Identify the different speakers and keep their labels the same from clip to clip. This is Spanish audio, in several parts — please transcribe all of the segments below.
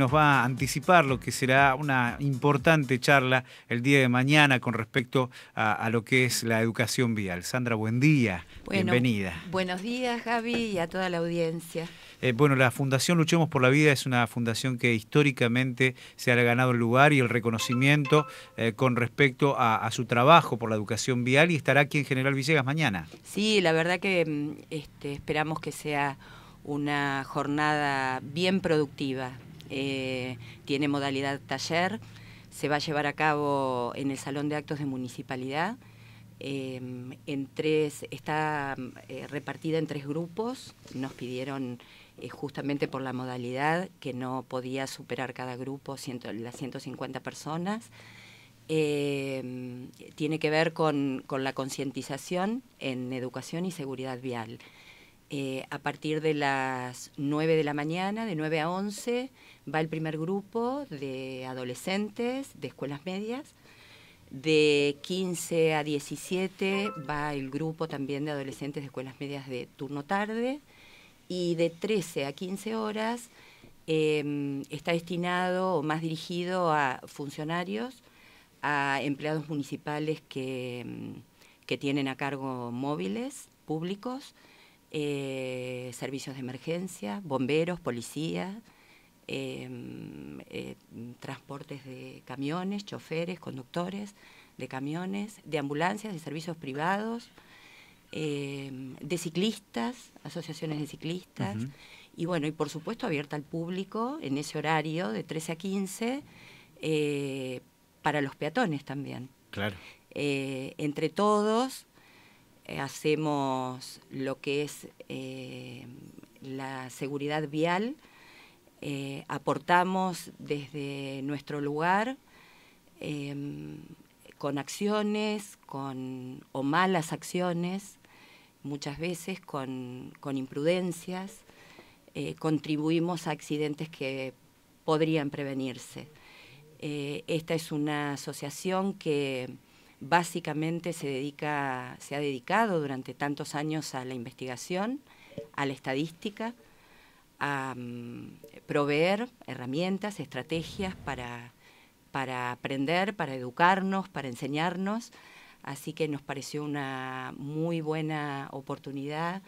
Speaker 1: nos va a anticipar lo que será una importante charla el día de mañana con respecto a, lo que es la educación vial. Sandra, buen día, bienvenida.
Speaker 2: Buenos días, Javi, y a toda la audiencia.
Speaker 1: Eh, bueno, la Fundación Luchemos por la Vida es una fundación que históricamente se ha ganado el lugar y el reconocimiento eh, con respecto a, su trabajo por la educación vial y estará aquí en General Villegas mañana.
Speaker 2: Sí, la verdad que mm, este, esperamos que sea una jornada bien productiva, eh, tiene modalidad taller, se va a llevar a cabo en el Salón de Actos de Municipalidad. Em, está em, eh, repartida en tres grupos. Nos pidieron eh, justamente por la modalidad que no podía superar cada grupo las 150 personas. Em, tiene que ver con la concientización en educación y seguridad vial. Eh, a partir de las 9 de la mañana, de 9 a 11, va el primer grupo de adolescentes de escuelas medias. De 15 a 17 va el grupo también de adolescentes de escuelas medias de turno tarde. Y de 13 a 15 horas em, está destinado o más dirigido a funcionarios, a empleados municipales que em, tienen a cargo móviles públicos eh, servicios de emergencia, bomberos, policías, em, eh, transportes de camiones, choferes, conductores de camiones, de ambulancias, de servicios privados, em, de ciclistas, asociaciones de ciclistas. Y bueno, y por supuesto abierta al público en ese horario de 13 a 15 eh, para los peatones también. Claro. entre todos eh, hacemos lo que es eh, la seguridad vial, eh, aportamos desde nuestro lugar con acciones con, o malas acciones, muchas veces con imprudencias, contribuimos a accidentes que podrían prevenirse. esta es una asociación que básicamente se, dedica, se ha dedicado durante tantos años a la investigación, a la estadística, a mm, proveer herramientas, estrategias para, para aprender, para educarnos, para enseñarnos. Así que nos pareció una muy buena oportunidad.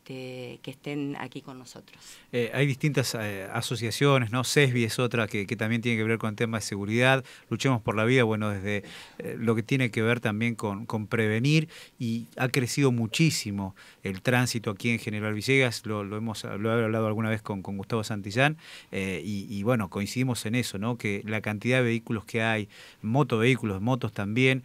Speaker 2: Este, que estén aquí con nosotros.
Speaker 1: Eh, hay distintas eh, asociaciones, ¿no? CESBI es otra que, también tiene que ver con temas de seguridad, luchemos por la vida, bueno, desde eh, lo que tiene que ver también con, prevenir y ha crecido muchísimo el tránsito aquí en General Villegas, lo, hemos lo he hablado alguna vez con, Gustavo Santillán y, bueno, coincidimos en eso, ¿no? Que la cantidad de vehículos que hay, motovehículos, motos también,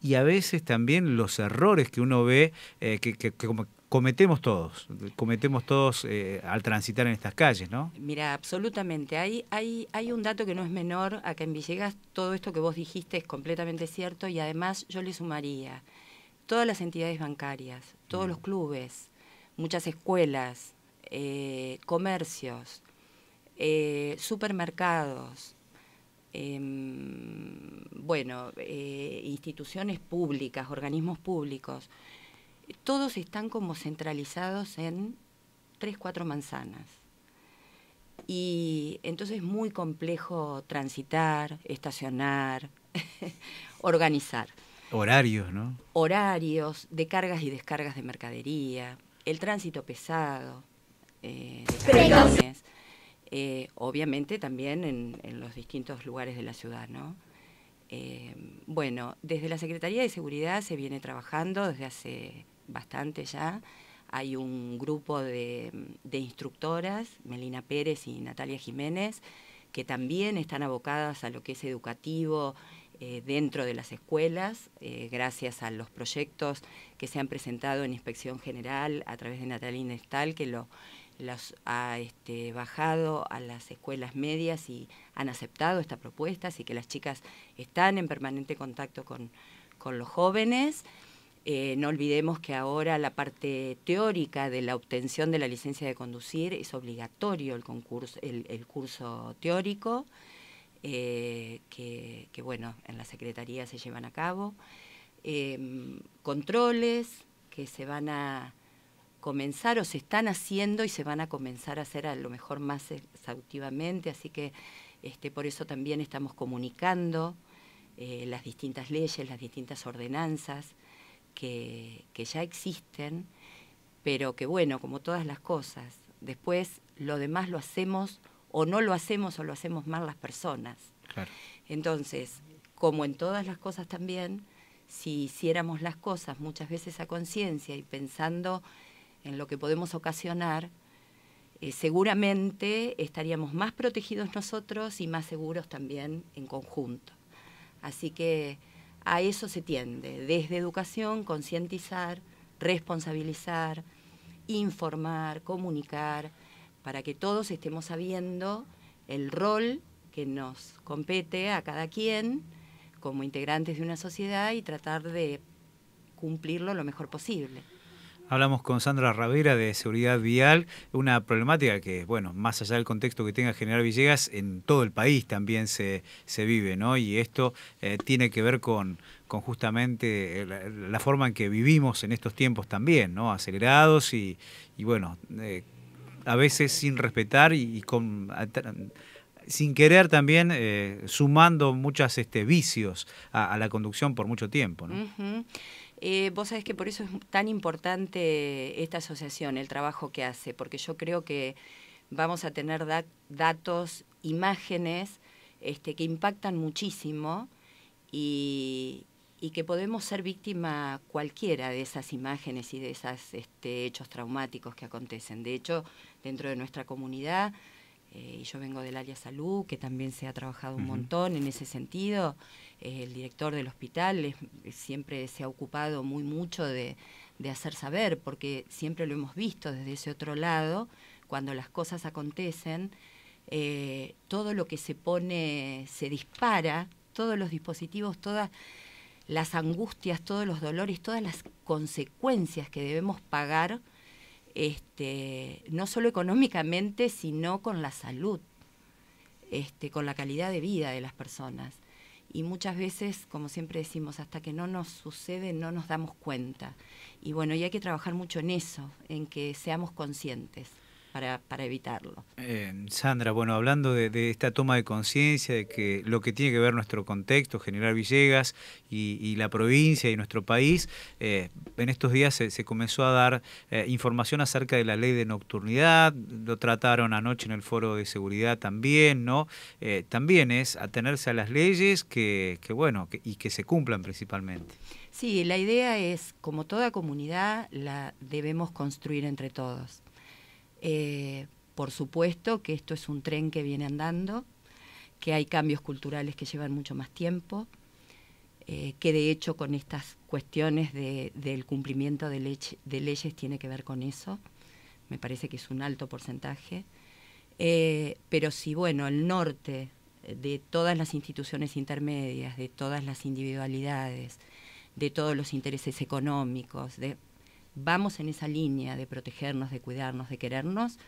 Speaker 1: y a veces también los errores que uno ve, que, como... que, cometemos todos, cometemos todos eh, al transitar en estas calles, ¿no?
Speaker 2: Mira, absolutamente. Hay, hay, hay un dato que no es menor, que en Villegas todo esto que vos dijiste es completamente cierto y además yo le sumaría todas las entidades bancarias, todos mm. los clubes, muchas escuelas, eh, comercios, eh, supermercados, em, bueno, instituciones públicas, organismos públicos, todos están como centralizados en tres, cuatro manzanas. Y entonces es muy complejo transitar, estacionar, organizar.
Speaker 1: Horarios, ¿no?
Speaker 2: Horarios de cargas y descargas de mercadería, el tránsito pesado, eh, eh, obviamente también en, los distintos lugares de la ciudad, ¿no? Eh, bueno, desde la Secretaría de Seguridad se viene trabajando desde hace bastante ya. Hay un grupo de, instructoras, Melina Pérez y Natalia Jiménez, que también están abocadas a lo que es educativo eh, dentro de las escuelas, eh, gracias a los proyectos que se han presentado en Inspección General a través de Natalia Inestal, que los ha este, bajado a las escuelas medias y han aceptado esta propuesta, así que las chicas están en permanente contacto con, con los jóvenes. Eh, no olvidemos que ahora la parte teórica de la obtención de la licencia de conducir es obligatorio el, curso teórico, eh, que, bueno, en la Secretaría se llevan a cabo. Em, controles que se van a comenzar o se están haciendo y se van a comenzar a hacer a lo mejor más exhaustivamente, así que este, por eso también estamos comunicando eh, las distintas leyes, las distintas ordenanzas que, ya existen, pero que bueno, como todas las cosas, después lo demás lo hacemos o no lo hacemos o lo hacemos mal las personas. Entonces, como en todas las cosas también, si hiciéramos las cosas muchas veces a conciencia y pensando en lo que podemos ocasionar, eh, seguramente estaríamos más protegidos nosotros y más seguros también en conjunto. Así que a eso se tiende, desde educación, concientizar, responsabilizar, informar, comunicar, para que todos estemos sabiendo el rol que nos compete a cada quien como integrantes de una sociedad y tratar de cumplirlo lo mejor posible.
Speaker 1: Hablamos con Sandra Ravera de Seguridad Vial, una problemática que, bueno, más allá del contexto que tenga General Villegas, en todo el país también se, se vive, ¿no? Y esto eh, tiene que ver con, con justamente eh, la, forma en que vivimos en estos tiempos también, ¿no? Acelerados y, y bueno, eh, a veces sin respetar y, con sin querer también sumando muchos este, vicios a, la conducción por mucho tiempo. ¿no?
Speaker 2: Eh, vos sabés que por eso es tan importante esta asociación, el trabajo que hace, porque yo creo que vamos a tener datos, imágenes este, que impactan muchísimo y, que podemos ser víctima cualquiera de esas imágenes y de esos este, hechos traumáticos que acontecen. De hecho, dentro de nuestra comunidad eh, yo vengo del área salud, que también se ha trabajado un montón en ese sentido. Eh, el director del hospital siempre se ha ocupado muy mucho de, hacer saber, porque siempre lo hemos visto desde ese otro lado, cuando las cosas acontecen, eh, todo lo que se pone se dispara, todos los dispositivos, todas las angustias, todos los dolores, todas las consecuencias que debemos pagar este, no solo económicamente, sino con la salud, este, con la calidad de vida de las personas. Y muchas veces, como siempre decimos, hasta que no nos sucede no nos damos cuenta. Y bueno, y hay que trabajar mucho en eso, en que seamos conscientes para, evitarlo.
Speaker 1: Eh, Sandra, bueno, hablando de, esta toma de conciencia, de que lo que tiene que ver nuestro contexto, General Villegas y, la provincia y nuestro país, eh, en estos días se, comenzó a dar eh, información acerca de la ley de nocturnidad, lo trataron anoche en el foro de seguridad también, ¿no? también es atenerse a las leyes que, bueno, y que se cumplan principalmente.
Speaker 2: Sí, la idea es, como toda comunidad, la debemos construir entre todos. Eh, por supuesto que esto es un tren que viene andando, que hay cambios culturales que llevan mucho más tiempo, eh, que de hecho con estas cuestiones del cumplimiento de, leyes tiene que ver con eso. Me parece que es un alto porcentaje. Eh, pero si, bueno, el norte de todas las instituciones intermedias, de todas las individualidades, de todos los intereses económicos, de, vamos en esa línea de protegernos, de cuidarnos, de querernos,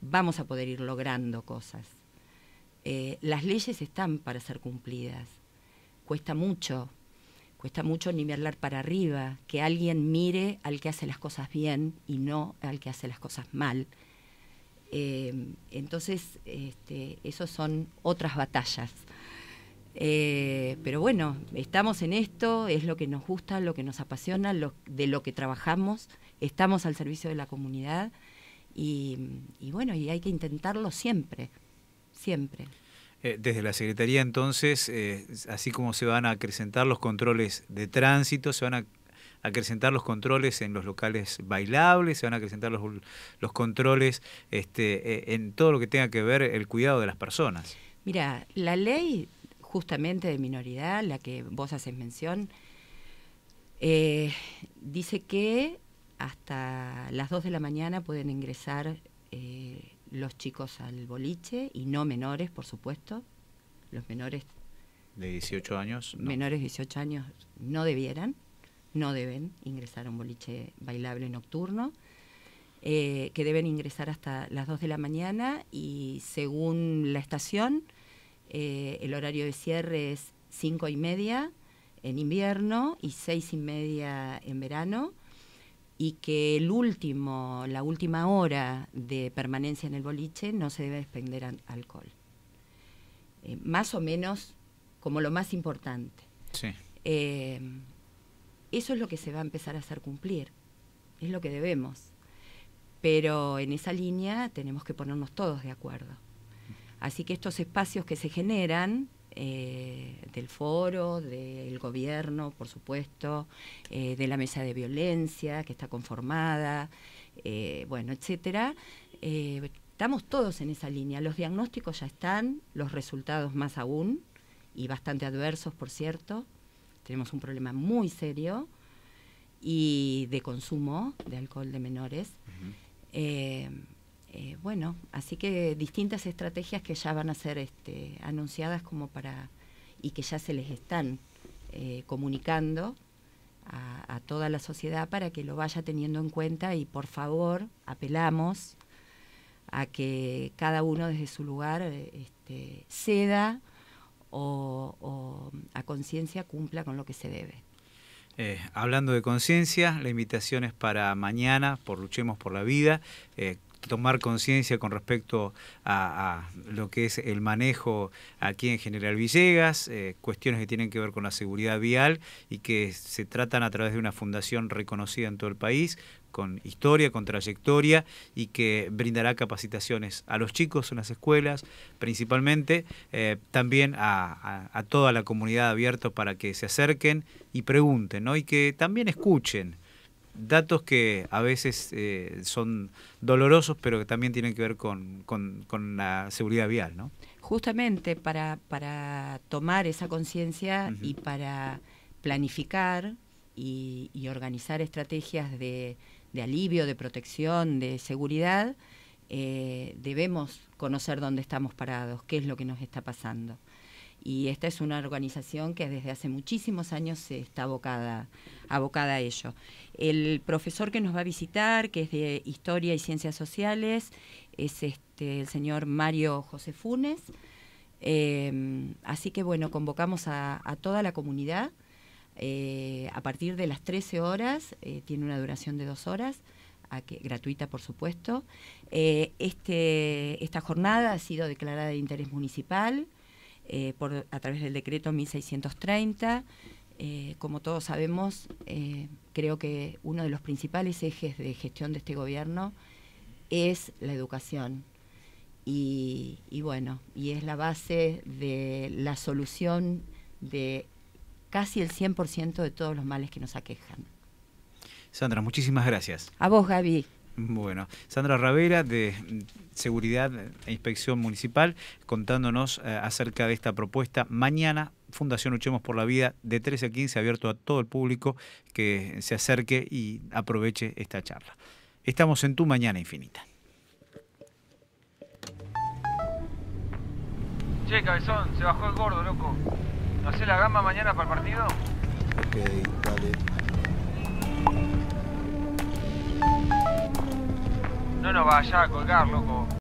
Speaker 2: vamos a poder ir logrando cosas. Eh, las leyes están para ser cumplidas. Cuesta mucho, cuesta mucho nivelar para arriba, que alguien mire al que hace las cosas bien y no al que hace las cosas mal. Eh, entonces, este, esas son otras batallas eh, pero bueno, estamos en esto, es lo que nos gusta, lo que nos apasiona, de lo que trabajamos, estamos al servicio de la comunidad y, bueno, y hay que intentarlo siempre, siempre.
Speaker 1: Eh, desde la Secretaría entonces, eh, así como se van a acrecentar los controles de tránsito, se van a acrecentar los controles en los locales bailables, se van a acrecentar los, controles este, en todo lo que tenga que ver el cuidado de las personas.
Speaker 2: Mira, la ley justamente de minoridad, la que vos haces mención, eh, dice que hasta las 2 de la mañana pueden ingresar eh, los chicos al boliche y no menores, por supuesto. Los menores...
Speaker 1: ¿De 18 años? No. Menores
Speaker 2: de 18 años no debieran, no deben ingresar a un boliche bailable nocturno. Eh, que deben ingresar hasta las 2 de la mañana y según la estación eh, el horario de cierre es cinco y media en invierno y seis y media en verano y que el último, la última hora de permanencia en el boliche no se debe desprender alcohol. Eh, más o menos como lo más importante. Eh, eso es lo que se va a empezar a hacer cumplir, es lo que debemos. Pero en esa línea tenemos que ponernos todos de acuerdo. Así que estos espacios que se generan eh, del foro, del gobierno, por supuesto, eh, de la mesa de violencia que está conformada, eh, bueno, etcétera. estamos todos en esa línea. Los diagnósticos ya están, los resultados más aún, y bastante adversos, por cierto. Tenemos un problema muy serio y de consumo de alcohol de menores. Eh, bueno, así que distintas estrategias que ya van a ser este, anunciadas como para y que ya se les están eh, comunicando a, toda la sociedad para que lo vaya teniendo en cuenta y por favor apelamos a que cada uno desde su lugar este, ceda o, a conciencia cumpla con lo que se debe.
Speaker 1: Eh, hablando de conciencia, la invitación es para mañana por Luchemos por la Vida, tomar conciencia con respecto a, lo que es el manejo aquí en General Villegas, eh, cuestiones que tienen que ver con la seguridad vial y que se tratan a través de una fundación reconocida en todo el país, con historia, con trayectoria y que brindará capacitaciones a los chicos en las escuelas, principalmente, eh, también a, toda la comunidad abierta para que se acerquen y pregunten, ¿no? y que también escuchen datos que a veces eh, son dolorosos, pero que también tienen que ver con, con, la seguridad vial, ¿no?
Speaker 2: Justamente para, para tomar esa conciencia y para planificar y, organizar estrategias de, alivio, de protección, de seguridad, eh, debemos conocer dónde estamos parados, qué es lo que nos está pasando y esta es una organización que desde hace muchísimos años se está abocada, a ello. El profesor que nos va a visitar, que es de Historia y Ciencias Sociales, es este, el señor Mario José Funes. Em, así que bueno, convocamos a, toda la comunidad eh, a partir de las 13 horas, eh, tiene una duración de dos horas, que, gratuita por supuesto. Eh, este, esta jornada ha sido declarada de interés municipal. Eh, a través del decreto 1630. Eh, como todos sabemos, eh, creo que uno de los principales ejes de gestión de este gobierno es la educación. Y, y bueno, y es la base de la solución de casi el 100% de todos los males que nos aquejan.
Speaker 1: Sandra, muchísimas gracias.
Speaker 2: A vos, Gaby.
Speaker 1: Bueno, Sandra Ravera de Seguridad e Inspección Municipal contándonos eh, acerca de esta propuesta. Mañana, Fundación Luchemos por la Vida, de 13 a 15, abierto a todo el público que se acerque y aproveche esta charla. Estamos en Tu Mañana Infinita. Che, cabezón, se bajó el gordo, loco. ¿No hace la gama mañana para el partido? Ok, vale. No nos vaya a colgar, loco.